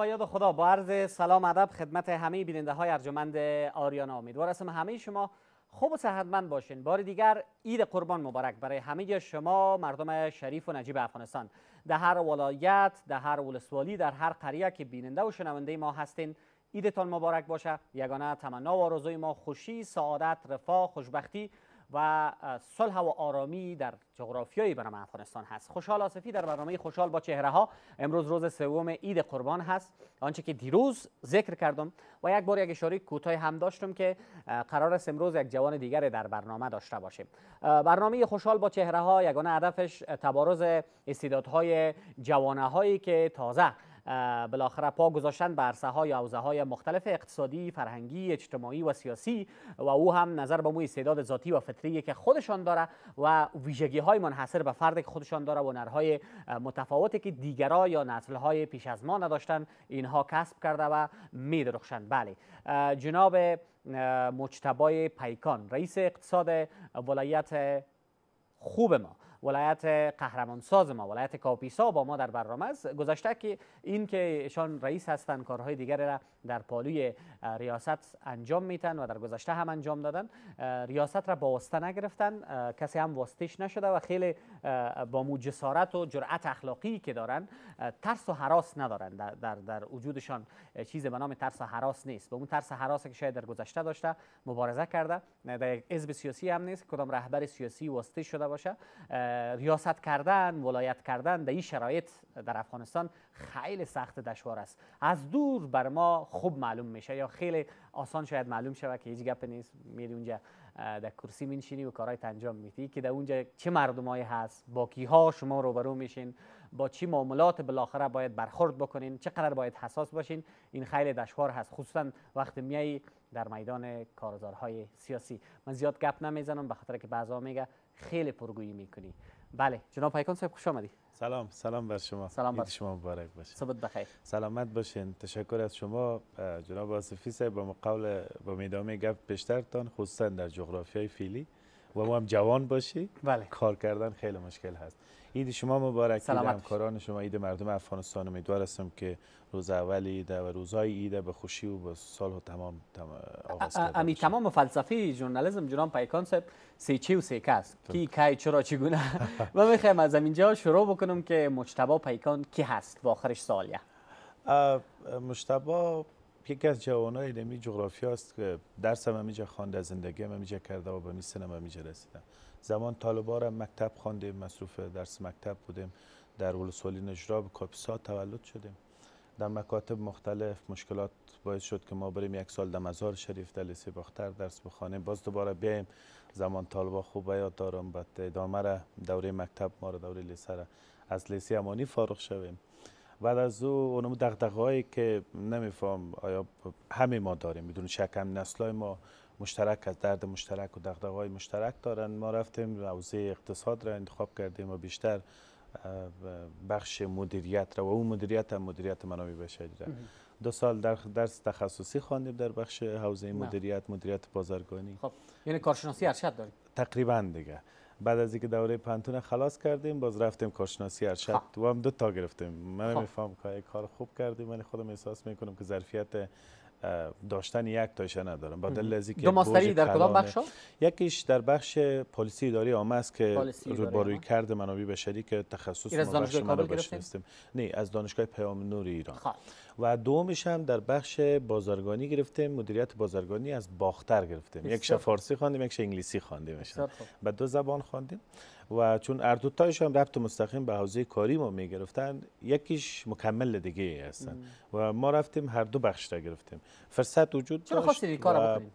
با یاد خدا با عرض سلام ادب خدمت همه بیننده های ارجمند آریانا امیدوار هستم همه شما خوب و صحتمند باشین بار دیگر عید قربان مبارک برای همه شما مردم شریف و نجیب افغانستان در هر ولایت در هر ولسوالی در هر قریه که بیننده و شنونده ما هستین عیدتان مبارک باشه یگانه تمنا و آرزوی ما خوشی سعادت رفاه خوشبختی و صلح و آرامی در جغرافیایی برنامه افغانستان هست خوشحال آصفی در برنامه خوشحال با چهره ها امروز روز سوم عید قربان هست آنچه که دیروز ذکر کردم و یک بار یک اشاره کوتاه هم داشتم که قرار است امروز یک جوان دیگر در برنامه داشته باشیم برنامه خوشحال با چهره ها یگانه هدفش تبارز استعدادهای جوانه هایی که تازه بالاخره پا گذاشتن بر عرصه های حوزه های مختلف اقتصادی، فرهنگی، اجتماعی و سیاسی و او هم نظر به موی استعداد ذاتی و فطری که خودشان داره و ویژگی های منحصر به فرد که خودشان داره و نرهای متفاوتی که دیگرا یا نسل های پیش از ما نداشتند اینها کسب کرده و می بله جناب مجتبای پیکان رئیس اقتصاد ولایت خوب ما ولایت قهرمانساز ما ولایت کاپیسا با ما در برنامه است گذشته که این که ایشان رئیس هستند کارهای دیگری را در پالوی ریاست انجام میتن و در گذشته هم انجام دادن ریاست را با واسطه نگرفتن کسی هم واسطش نشده و خیلی با مجسارت و جرأت اخلاقی که دارن ترس و حراس ندارن در, در, وجودشان چیز به نام ترس و حراس نیست به اون ترس حراس که شاید در گذشته داشته مبارزه کرده در حزب سیاسی هم نیست کدام رهبر سیاسی واسطه شده باشه ریاست کردن ولایت کردن در این شرایط در افغانستان خیلی سخت دشوار است از دور بر ما خوب معلوم میشه یا خیلی آسان شاید معلوم شود که هیچ گپ نیست میری اونجا در کرسی مینشینی و کارایت انجام میدی که در اونجا چه مردمایی هست با ها شما روبرو میشین با چی معاملات بالاخره باید برخورد بکنین چقدر باید حساس باشین این خیلی دشوار هست خصوصا وقت میای در میدان کارزارهای سیاسی من زیاد گپ نمیزنم به خاطر که بعضا میگه خیلی پرگویی میکنی بله جناب پیکان صاحب خوش آمدی سلام سلام بر شما سلام بر شما مبارک باشه صبح بخیر سلامت باشین تشکر از شما جناب آصفی صاحب با مقاول با میدامه گپ بیشترتان خصوصا در جغرافیای فیلی و ما هم جوان باشی بله. کار کردن خیلی مشکل هست اید شما مبارک سلام کاران شما اید مردم افغانستان امیدوار هستم که روز اول ایده و روزهای ایده به خوشی و به سال و تمام, تمام امی تمام فلسفه ژورنالیسم جناب پیکان صاحب سی و سی کی کی چرا چگونه ما میخوایم از اینجا شروع بکنم که مجتبی پیکان کی هست و آخرش سالیه مجتبی یکی از جوانای دمی جغرافیا است که درس هم همیجا خوانده زندگی هم کرده و به می سنم زمان طالبا را مکتب خواندیم مصروف درس مکتب بودیم در ولسوالی نجراب کاپیسا تولد شدیم در مکاتب مختلف مشکلات باعث شد که ما بریم یک سال در مزار شریف در لیسه باختر درس بخوانیم باز دوباره بیایم زمان طالبا خوب یاد دارم بعد ادامه را دوره مکتب ما را دوره لیسه را از لیسه امانی فارغ شویم بعد از او اونم دغدغه‌ای که نمیفهم آیا همه ما داریم بدون شک هم نسلای ما مشترک از درد مشترک و دغدغه های مشترک دارن ما رفتیم حوزه اقتصاد را انتخاب کردیم و بیشتر بخش مدیریت را و اون مدیریت هم مدیریت منابع بشری را دو سال در درس تخصصی خواندیم در بخش حوزه مدیریت مدیریت بازرگانی خب یعنی کارشناسی ارشد داریم تقریبا دیگه بعد از اینکه دوره پنتون خلاص کردیم باز رفتیم کارشناسی ارشد خب. و هم دو تا گرفتیم من خب. میفهم که کار خوب کردیم من خودم احساس میکنم که ظرفیت داشتن یک تایشه ندارم با دلیل از دو ماستری در کدام بخش یکیش در بخش پلیسی اداری عامه است که روی کرد منابع بشری که تخصص ما بخش ما نه از دانشگاه پیام نور ایران خب. و دومش هم در بخش بازرگانی گرفتیم مدیریت بازرگانی از باختر گرفتیم یک فارسی خواندیم یک انگلیسی خواندیم به دو زبان خواندیم و چون هر هم ربط مستقیم به حوزه کاری ما میگرفتن یکیش مکمل دیگه هستن و ما رفتیم هر دو بخش را گرفتیم فرصت وجود چرا خواستید کار بکنید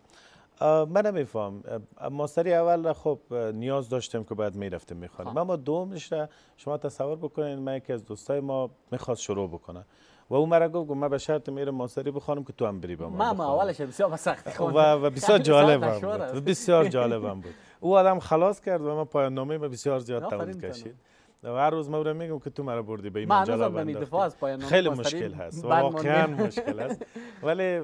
من نمیفهم ماستری اول را خب نیاز داشتم که بعد میرفتم میخوانم خب. اما دومش را شما تصور بکنین من یکی از دوستای ما میخواست شروع بکنه و او مرا گفت من به شرط میرم ماسری بخوانم که تو هم بری با من ما اولش بسیار سخت و بسیار جالب هم بود بسیار جالب بود او آدم خلاص کرد و من پایان نامه بسیار زیاد طول کشید و هر روز من میگم که تو مرا بردی به این نامه خیلی مشکل هست و واقعا مشکل هست ولی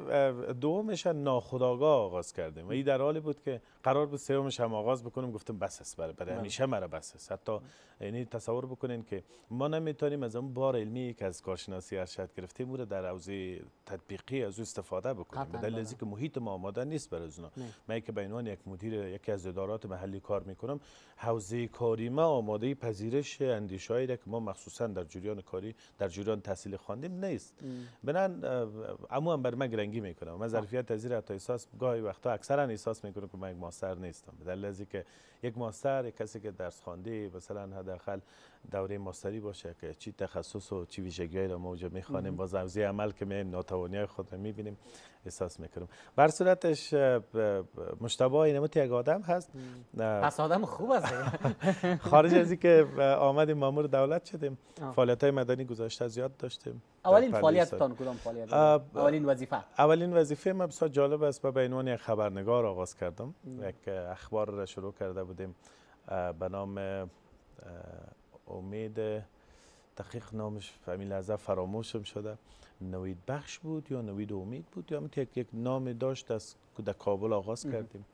دومش ناخداغا آغاز کردیم و این در حالی بود که قرار بود سومش هم آغاز بکنم گفتم بس است برای برای بله. همیشه مرا بس است حتی یعنی تصور بکنین که ما نمیتونیم از اون بار علمی که از کارشناسی ارشد گرفتیم او در حوزه تطبیقی از او استفاده بکنیم به دلیل بله. اینکه محیط ما آماده نیست برای اونا من که به عنوان یک مدیر یکی از ادارات محلی کار میکنم حوزه کاری ما آماده پذیرش اندیشه‌ای که ما مخصوصا در جریان کاری در جریان تحصیل خواندیم نیست بنان عمو بر من گرنگی میکنم من ظرفیت از تا احساس گاهی وقتا اکثرا احساس میکنه که من ماستر نیستم به دلیل که یک ماستر یک کسی که درس خوانده مثلا حداقل دوره ماستری باشه که چی تخصص و چی ویژگی را ما اونجا میخوانیم با زمزی عمل که میایم ناتوانی های خود را میبینیم احساس میکنم بر صورتش مشتبه اینموت یک آدم هست پس آدم خوب است خارج از اینکه آمدیم مامور دولت شدیم فعالیت های مدنی گذاشته زیاد داشتیم اولین فعالیتتان کدام فعالیت اولین وظیفه اولین وظیفه من بسیار جالب است به عنوان یک خبرنگار آغاز کردم یک اخبار را شروع کرده بودیم به نام امید دقیق نامش فامیل از فراموشم شده نوید بخش بود یا نوید امید بود یا یک یک نام داشت از در کابل آغاز کردیم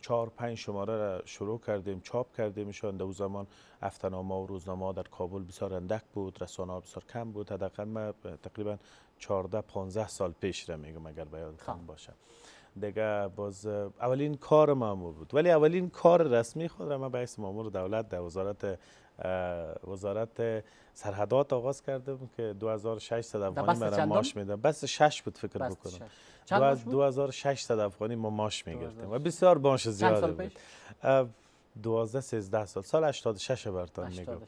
چهار پنج شماره را شروع کردیم چاپ کردیمشان در زمان افتنامه و روزنامه در کابل بسیار اندک بود رسانه بسیار کم بود حداقل من تقریبا 14 15 سال پیش را میگم اگر به خم خب. باشه دیگه باز اولین کار مامور بود ولی اولین کار رسمی خود را من به اسم مامور دولت در وزارت وزارت سرحدات آغاز کردم که 2600 افغانی ما ماش میده بس 6 بود فکر بکنم از 2600 افغانی ما ماش میگرفتیم و بسیار ماش زیاد بود 12 13 سال سال 86 برتان میگم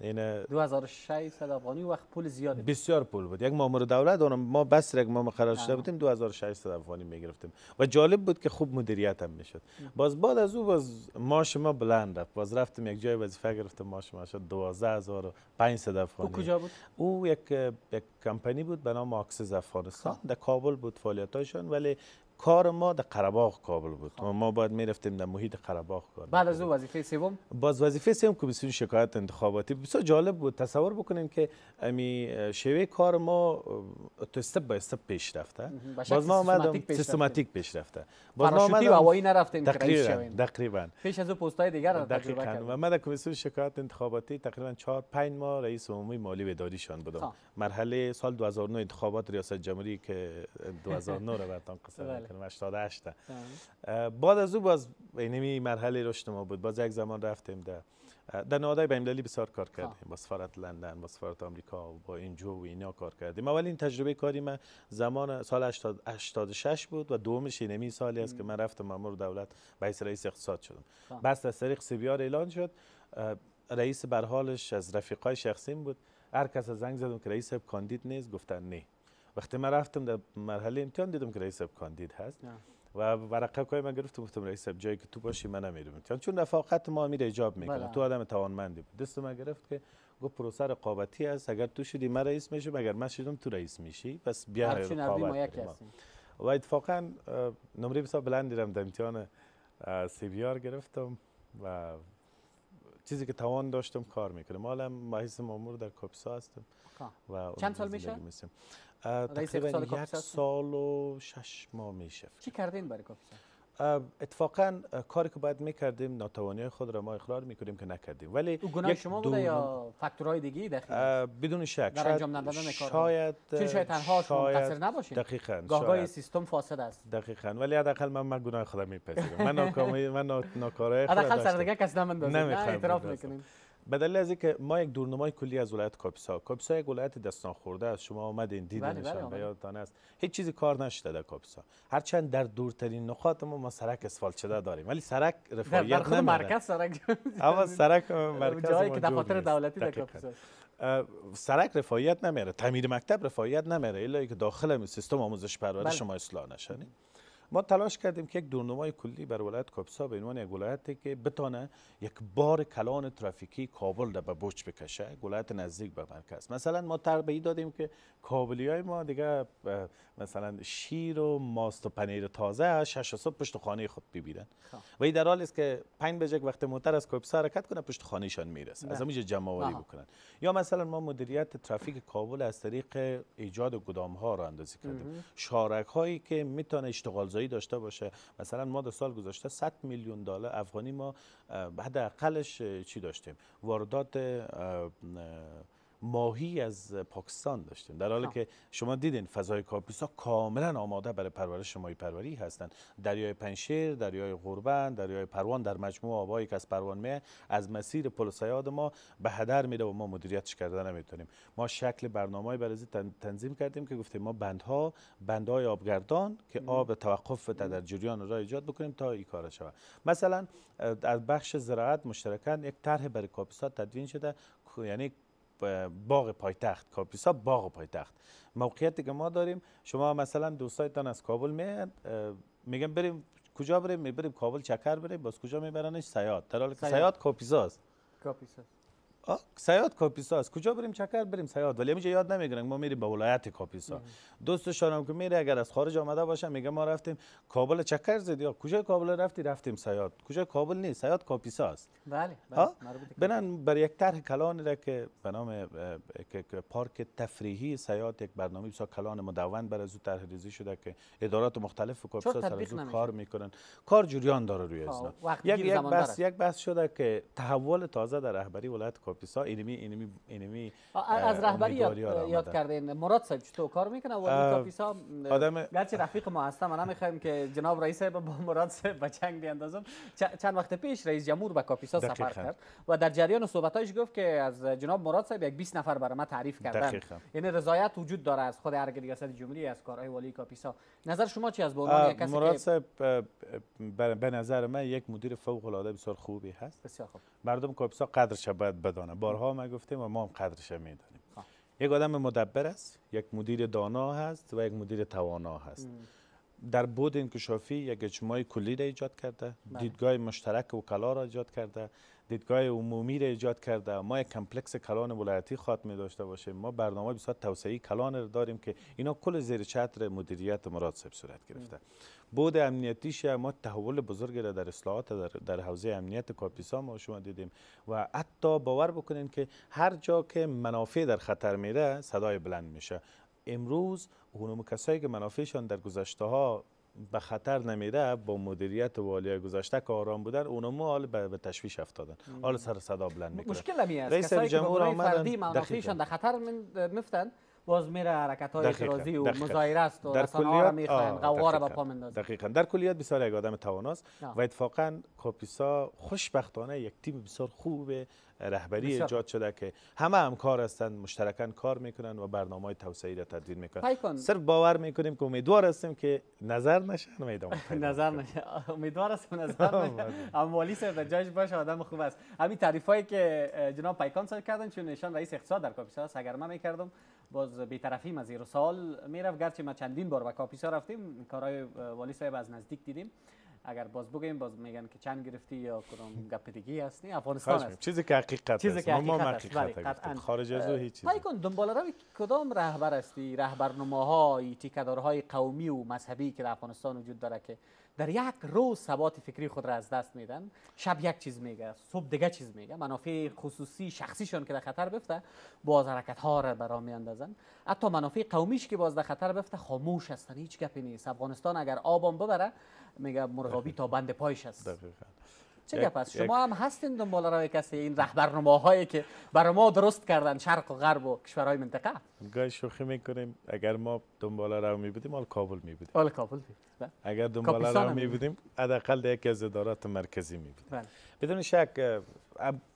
این 2600 افغانی وقت پول زیادی بسیار پول بود یک مامور دولت اونم ما بس یک ما قرار شده بودیم 2600 افغانی میگرفتیم و جالب بود که خوب مدیریت هم میشد باز بعد از او باز ماش ما بلند رفت باز رفتیم یک جای وظیفه گرفتم ماش ما شد 12500 افغانی او کجا بود او یک یک کمپانی بود به نام آکسس افغانستان خب. در کابل بود فعالیتاشون ولی کار ما در قرباغ کابل بود خب. ما باید میرفتیم در محیط قرباغ کار بعد از اون وظیفه سوم باز وظیفه سوم که بسیار شکایت انتخاباتی بسیار جالب بود تصور بکنیم که امی شیوه کار ما تو استپ با استپ پیش رفته باز ما آمدم سیستماتیک پیش رفته باز ما آمدم هوایی نرفتیم تقریبا دقیقاً پیش از اون پستای دیگر را و ما در کمیسیون شکایت انتخاباتی تقریبا 4 5 ماه رئیس عمومی مالی و شان بودم خب. مرحله سال 2009 انتخابات ریاست جمهوری که 2009 رو براتون قصه 88 بله. بعد از او باز اینمی مرحله رشد ما بود باز یک زمان رفتیم در در نهادهای بین‌المللی بسیار کار خب. کردیم با سفارت لندن با سفارت آمریکا با جو و اینا کار کردیم اولین تجربه کاری من زمان سال 86 بود و دومش اینمی سالی است که من رفتم مامور دولت به رئیس اقتصاد شدم خب. بس از طریق سیبیار اعلان شد رئیس برحالش از رفیقای شخصیم بود هر کس زنگ زدم که رئیس کاندید نیست گفتن نه وقتی من رفتم در مرحله امتحان دیدم که رئیس کاندید هست و ورقه کوی من گرفتم گفتم رئیس جایی که تو باشی من نمیرم امتحان چون رفاقت ما میره ایجاب میکنه بله. تو آدم توانمندی بود دست من گرفت که گفت پروسه رقابتی است اگر تو شدی من رئیس میشم اگر من شدم تو رئیس میشی پس بیا رقابت هستیم و اتفاقا نمره بسیار بلندی رم در امتحان سی بیار گرفتم و چیزی که توان داشتم کار میکنم حالا مهیس مامور در کپسا هستم خب. و چند سال میشه؟ تقریبا یک سال و شش ماه میشه چی کردین برای کافی اتفاقا کاری که باید میکردیم ناتوانی خود را ما اقرار میکنیم که نکردیم ولی گناه شما بوده یا فاکتورهای دیگه دخیل بدون شک در انجام ندادن کار شاید چون شاید تنها شما قصر نباشید دقیقاً گاهگاهی سیستم فاسد است دقیقاً ولی حداقل من من گناه خودم میپذیرم من ناکامی من ناکاره خودم حداقل سر دیگه کس نمیندازم اعتراف میکنیم به دلیل از اینکه ما یک دورنمای کلی از ولایت کاپیسا کاپیسا یک ولایت دستان خورده است شما آمدین بله، بله، نشان به یادتان است هیچ چیزی کار نشده در کاپیسا هرچند در دورترین نقاط ما ما سرک اسفالت شده داریم ولی سرک رفاهیت در مرکز سرک اما سرک مرکز جایی که دفاتر دولتی در کاپیسا سرک رفاهیت نمیره تعمیر مکتب رفاهیت نمیره الا که داخل سیستم آموزش پرورش بله. شما اصلاح نشنید ما تلاش کردیم که یک دورنمای کلی بر ولایت کاپسا به عنوان یک ولایتی که بتانه یک بار کلان ترافیکی کابل را به بوج بکشه ولایت نزدیک به مرکز مثلا ما تربیه دادیم که کابلی های ما دیگه مثلا شیر و ماست و پنیر تازه شش صبح پشت خانه خود ببینن خب. و این در حال است که پنج بجک وقت موتر از کاپسا حرکت کنه پشت خانهشان میرسه از اونجا جمع آوری بکنن یا مثلا ما مدیریت ترافیک کابل از طریق ایجاد گدام ها را اندازی کردیم شارک هایی که میتونه اشتغال داشته باشه مثلا ما در سال گذشته 100 میلیون دلار افغانی ما حداقلش چی داشتیم واردات ماهی از پاکستان داشتیم در حالی خب. که شما دیدین فضای کاپیسا کاملا آماده برای پرورش ماهی پروری هستند دریای پنشیر دریای قربان دریای پروان در مجموع آبایی که از پروان میه از مسیر پل سیاد ما به هدر میره و ما مدیریتش کرده نمیتونیم ما شکل برنامه‌ای برای تنظیم کردیم که گفتیم ما بندها بندهای آبگردان که آب توقف در جریان را ایجاد بکنیم تا این کار شود مثلا از بخش زراعت مشترکاً یک طرح برای کاپیسا تدوین شده یعنی باغ پایتخت کاپیسا باغ پایتخت موقعیتی که ما داریم شما مثلا دوستایتان از کابل میاد میگم بریم کجا بریم میبریم کابل چکر بریم باز کجا میبرنش سیاد در حالی که سیاد سیاد کاپیسا است کجا بریم چکر بریم سیاد ولی میگه یاد نمیگیرن ما میریم به ولایت کاپیسا دوستشانم که میره اگر از خارج آمده باشه میگه ما رفتیم کابل چکر زدی یا کجا کابل رفتی رفتیم سیاد کجا کابل نیست سیاد کاپیسا است بله, بله. بنان بر یک طرح کلان را که به نام پارک تفریحی سیاد یک برنامه بسیار کلان مدون بر از طرح ریزی شده که ادارات مختلف کاپیسا سر کار میکنن کار جریان داره روی خب، یک یک بس یک بس شده که تحول تازه در رهبری ولایت پاپیسا اینمی اینمی اینمی از رهبری یاد, یاد کردین مراد صاحب چطور کار میکنه ولی کاپیسا. آدم گرچه رفیق ما هستم من میخوایم که جناب رئیس با مراد صاحب به جنگ بیاندازم چند وقت پیش رئیس جمهور با کاپیسا سفر کرد و در جریان صحبتاش گفت که از جناب مراد صاحب یک 20 نفر برای ما تعریف کردن یعنی رضایت وجود داره از خود هر ریاست جمهوری از کارهای والی کاپیسا نظر شما چی از به کسی مراد صاحب به نظر من یک مدیر فوق العاده بسیار خوبی هست بسیار خوب مردم کاپیسا قدرش باید بدان بارها ما گفتیم و ما هم قدرش میدانیم خب. یک آدم مدبر است یک مدیر دانا هست و یک مدیر توانا هست در بود انکشافی یک اجماع کلی را ایجاد کرده بله. دیدگاه مشترک کلا را ایجاد کرده دیدگاه عمومی را ایجاد کرده ما یک کمپلکس کلان ولایتی خاتمه داشته باشیم ما برنامه بسیار توسعه کلان را داریم که اینا کل زیر چتر مدیریت مراد صاحب صورت گرفته بود امنیتیش ما تحول بزرگی را در اصلاحات در, حوزه امنیت کاپیسا ما شما دیدیم و حتی باور بکنین که هر جا که منافع در خطر میره صدای بلند میشه امروز اونم کسایی که منافعشان در گذشته ها به خطر نمیره با مدیریت والیه گذشته که آرام بودن ما حال به تشویش افتادن حال سر صدا بلند میکنه مشکل نمی است رئیس جمهور آمدن فردی منافعشان در خطر مفتن باز میره حرکت های اعتراضی و مظاهره است و رسانه ها را قوقا را به پا مندازن دقیقا در کلیات بسیار یک آدم تواناست و اتفاقا کاپیسا خب خوشبختانه یک تیم بسیار خوب رهبری ایجاد شده که همه هم کار هستند مشترکاً کار میکنن و برنامه های توسعه را تدوین میکنن صرف باور میکنیم که امیدوار هستیم که نظر نشن میدان نظر نشه امیدوار هستم نظر نشه اما والی سر در جایش باشه آدم خوب است همین هایی که جناب پایکان صادر کردن چون نشان رئیس اقتصاد در کاپیسا است اگر من میکردم باز بیطرفیم از سال میرفت گرچه ما چندین بار به کاپیسا رفتیم کارهای والی صاحب از نزدیک دیدیم اگر باز بگیم باز میگن که چند گرفتی یا کدام گپ دیگه هست افغانستان است چیزی که حقیقت چیزی که ما حقیقت بله، خارج از هیچ چیز پای کن دنبال روی کدام رهبر هستی رهبرنماهای تیکدارهای قومی و مذهبی که در افغانستان وجود داره که در یک روز ثبات فکری خود را از دست میدن شب یک چیز میگه صبح دیگه چیز میگه منافع خصوصی شخصیشان که در خطر بفته باز حرکت ها را برامی میاندازن حتی منافع قومیش که باز در خطر بفته خاموش هستن هیچ گپی نیست افغانستان اگر آبام ببره میگه مرغابی تا بند پایش است چه شما هم هستین دنبال راه کسی این رهبرنماهایی که برای ما درست کردن شرق و غرب و کشورهای منطقه گاهی شوخی میکنیم اگر ما دنبال راه می بودیم آل کابل می بودیم آل کابل بله. اگر دنبال راه می بودیم حداقل یکی از ادارات مرکزی می بودیم بله. بدون شک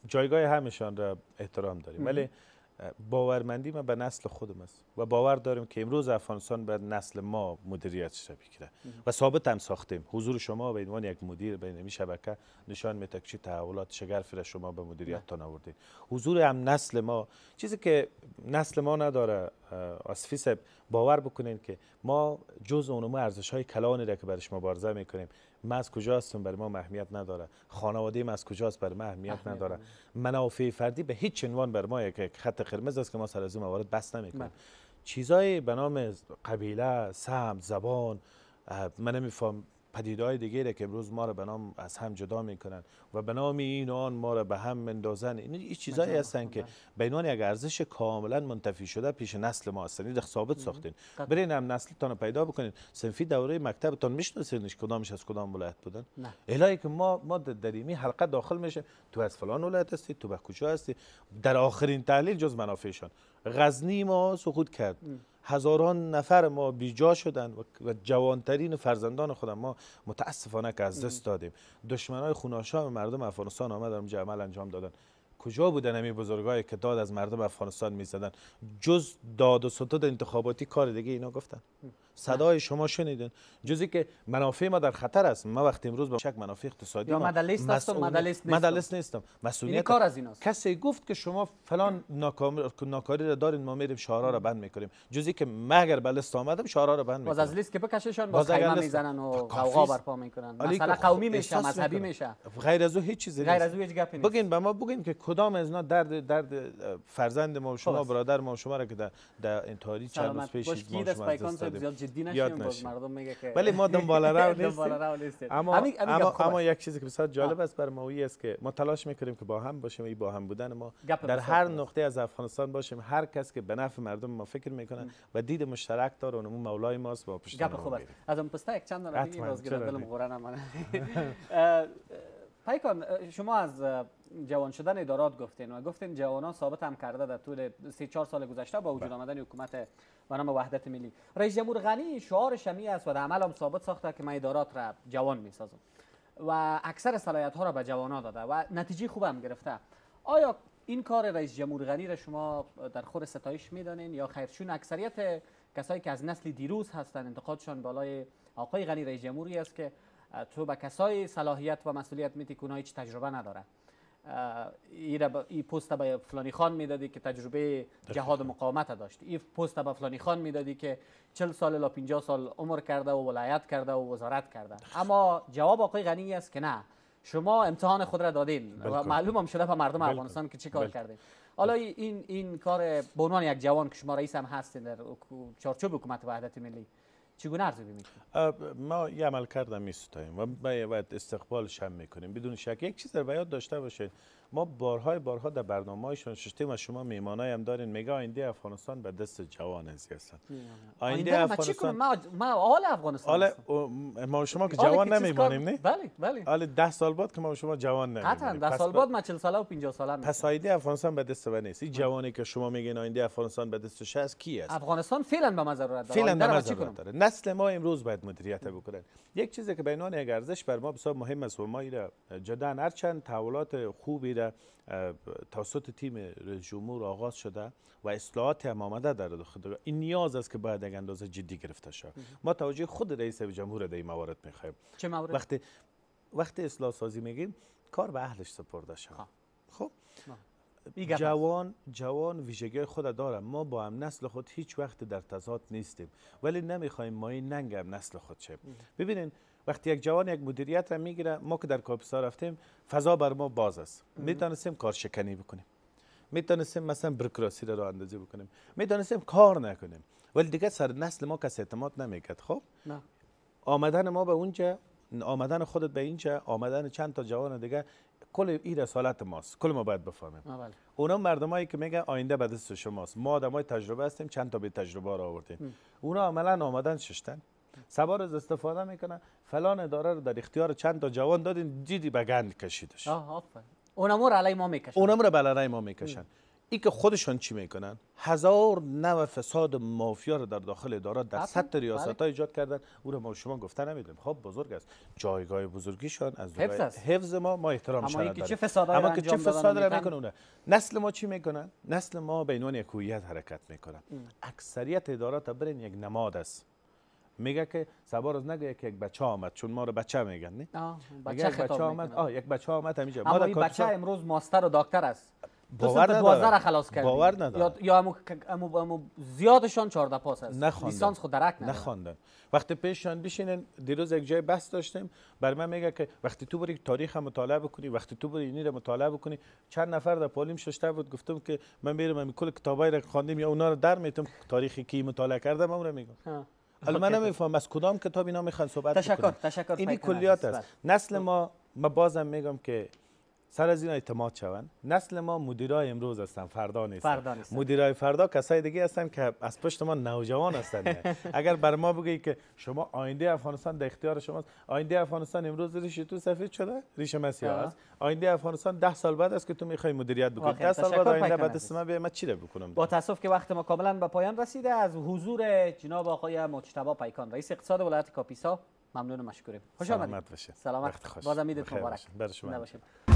جایگاه همشان را احترام داریم ولی باورمندی ما به نسل خودم است و باور داریم که امروز افغانستان به نسل ما مدیریتش شده بگیره و ثابت هم ساختیم حضور شما به عنوان یک مدیر بین این شبکه نشان میده که تحولات شگرفی را شما به مدیریتتان آوردید حضور هم نسل ما چیزی که نسل ما نداره آسفی باور بکنین که ما جز اونم ارزش های کلانی را که برش مبارزه میکنیم ما از کجا هستم برای ما اهمیت نداره خانواده ما از کجاست برای ما اهمیت نداره منافع فردی به هیچ عنوان بر ما یک خط قرمز است که ما سر از این موارد بس نمیکنیم بله. چیزای به نام قبیله سمت زبان من نمیفهم پدیدهای دیگه که امروز ما را به نام از هم جدا میکنن و به نام این آن ما را به هم مندازن این ای چیزایی هستن که به عنوان یک ارزش کاملا منتفی شده پیش نسل ما هستن این ثابت ساختین برین هم نسلتان پیدا بکنین سنفی دوره مکتبتان میشناسینش کدامش از کدام ولایت بودن الهی که ما ما در این حلقه داخل میشه تو از فلان ولایت هستی تو به کجا هستی در آخرین تحلیل جز منافعشان غزنی ما سقوط کرد هزاران نفر ما بیجا شدن و جوانترین فرزندان خودم ما متاسفانه که از دست دادیم دشمنای خوناشام مردم افغانستان آمدن اونجا عمل انجام دادن کجا بودن همین بزرگای که داد از مردم افغانستان میزدن جز داد و ستد انتخاباتی کار دیگه اینا گفتن صدای شما شنیدن جزی که منافع ما در خطر است ما وقتی امروز با شک منافع اقتصادی یا مدلست نیستم مسئولیت نیستم یعنی مسئولیت کار از ایناست کسی گفت که شما فلان ناکاری را دارین ما میریم شهرها را بند میکنیم جزی که ما اگر به لست آمدم را بند میکنیم. باز از لیست که بکششان باز خیمه میزنن و قوقا خب، برپا میکنن مثلا خب، قومی میشه مذهبی میشه غیر از او هیچ چیزی غیر از او هیچ گپی بگین به ما بگین که کدام از اینا درد درد فرزند ما خب شما برادر ما شما را که در انتاری چند روز پیش ما شما جدی نشیم مردم میگه ولی ما دنبال اما اما, یک چیزی که بسیار جالب است بر ما است که ما تلاش میکنیم که با هم باشیم این با هم بودن ما در هر نقطه از افغانستان باشیم هر کس که به نفع مردم ما فکر میکنه و دید مشترک داره اون مولای ماست با پشت گپ خوب از اون پسته یک چند نفر دلم شما از جوان شدن ادارات گفتین و گفتین جوانان ثابت هم کرده در طول 3 4 سال گذشته با وجود بله. آمدن حکومت به نام وحدت ملی رئیس جمهور غنی شعار شمی است و در عمل هم ثابت ساخته که من ادارات را جوان میسازم و اکثر صلاحیت ها را به ها داده و نتیجه خوب هم گرفته آیا این کار رئیس جمهور غنی را شما در خور ستایش میدانین یا خیر چون اکثریت کسایی که از نسل دیروز هستند انتقادشان بالای آقای غنی رئیس جمهوری است که تو به کسایی صلاحیت و مسئولیت میتی که هیچ تجربه نداره این ای پست به فلانی خان میدادی که تجربه جهاد مقاومت داشت این پست به فلانی خان میدادی که 40 سال لا 50 سال عمر کرده و ولایت کرده و وزارت کرده اما جواب آقای غنی است که نه شما امتحان خود را دادین و معلوم هم شده به مردم افغانستان که چه کار کردین حالا این این کار به عنوان یک جوان که شما رئیس هم هستین در چارچوب حکومت وحدت ملی چگونه ارزیابی میکنید ما یه عمل کردم میستاییم و باید استقبالش هم میکنیم بدون شک یک چیز در باید داشته باشید ما بارهای بارها در برنامه هایشان ششته و شما میمانای هم دارین میگه آینده افغانستان به دست جوان هستی هستن آینده افغانستان ما آل افغانستان آل ما شما که جوان نمیمانیم نه بله بله آل 10 سال بعد که ما شما جوان نمیمانیم قطعا 10 سال بعد ما 40 ساله و 50 ساله میشم پس آینده افغانستان به دست و نیست این بله. جوانی که شما میگین آینده افغانستان به دستش هست کی است افغانستان فعلا به ما ضرورت داره فعلا به ما ضرورت داره نسل ما امروز باید مدیریت بکنن یک چیزی که به عنوان یک ارزش بر ما بسیار مهم است و ما ایره جدا هرچند تحولات خوبی توسط تیم رئیس جمهور آغاز شده و اصلاحات هم آمده در خود این نیاز است که باید یک اندازه جدی گرفته شود ما توجه خود رئیس جمهور در این موارد میخوایم چه موارد وقتی وقتی اصلاح سازی میگیم کار به اهلش سپرده شود خب, خب؟ جوان جوان ویژگی خود داره ما با هم نسل خود هیچ وقت در تضاد نیستیم ولی نمیخوایم ما این ننگ هم نسل خود شه ببینین وقتی یک جوان یک مدیریت را میگیره ما که در کاپسا رفتیم فضا بر ما باز است میتونستیم کار شکنی بکنیم میتونستیم مثلا بروکراسی را راه اندازی بکنیم میتونستیم کار نکنیم ولی دیگه سر نسل ما کسی اعتماد نمیکرد خب نه. آمدن ما به اونجا آمدن خودت به اینجا آمدن چند تا جوان دیگه کل این رسالت ماست کل ما باید بفهمیم بله. اونا مردمایی که میگن آینده به دست شماست ما آدمای تجربه هستیم چند تا به تجربه را آوردیم اونا عملا آمدن ششتن سبا از استفاده میکنه فلان اداره رو در اختیار چند تا جوان دادین دیدی به گند کشیدش آفرین اونم رو علی ما میکشن اونم رو علی ما میکشن ای که خودشان چی میکنن هزار نو فساد مافیا رو در داخل اداره در سطح ریاست ها بله. ایجاد کردن او رو ما شما گفته نمیدیم خب بزرگ است جایگاه بزرگیشان از حفظ, حفظ ما ما احترام شما اما چه فساد اما که چه فساد میکنن نسل ما چی میکنن نسل ما به عنوان یک حرکت میکنن اکثریت ادارات برین یک نماد است میگه که سبا نگه یک بچه آمد چون ما رو بچه میگن نه بچه, بچه, بچه آمد آه یک بچه آمد همینجا اما این بچه امروز ماستر و دکتر است باور ندارم خلاص کرد باور ندارم یا امو, امو, زیادشان 14 پاس است نخوندن. لیسانس خود درک ندارم نخوندن وقتی پیششان بشینن دیروز یک جای بحث داشتیم بر من میگه که وقتی تو بری تاریخ مطالعه بکنی وقتی تو بری اینی رو مطالعه بکنی چند نفر در پالیم ششته بود گفتم که من میرم من کل کتابای رو خواندیم یا اونا رو در میتم تاریخی کی مطالعه کردم اون رو میگم حالا خب، من نمیفهمم از کدام کتاب اینا میخوان صحبت تشکر تشکر اینی کلیات است بله. نسل ما ما بازم میگم که سر از این اعتماد شوند نسل ما مدیرای امروز هستن فردا نیستن فردا مدیرای فردا کسای دیگه هستن که از پشت ما نوجوان هستن اگر بر ما بگی که شما آینده افغانستان در اختیار شماست آینده افغانستان امروز ریش تو سفید شده ریش مسیح است آینده افغانستان ده سال بعد است که تو میخوای مدیریت بکنی ده سال بعد آینده بعد از من ما چی بکنم با تاسف که وقت ما کاملا به پایان رسیده از حضور جناب آقای مجتبی پیکان رئیس اقتصاد ولایت کاپیسا ممنون و مشکوریم خوش آمدید سلامت باشید سلامت بازم میدید مبارک شما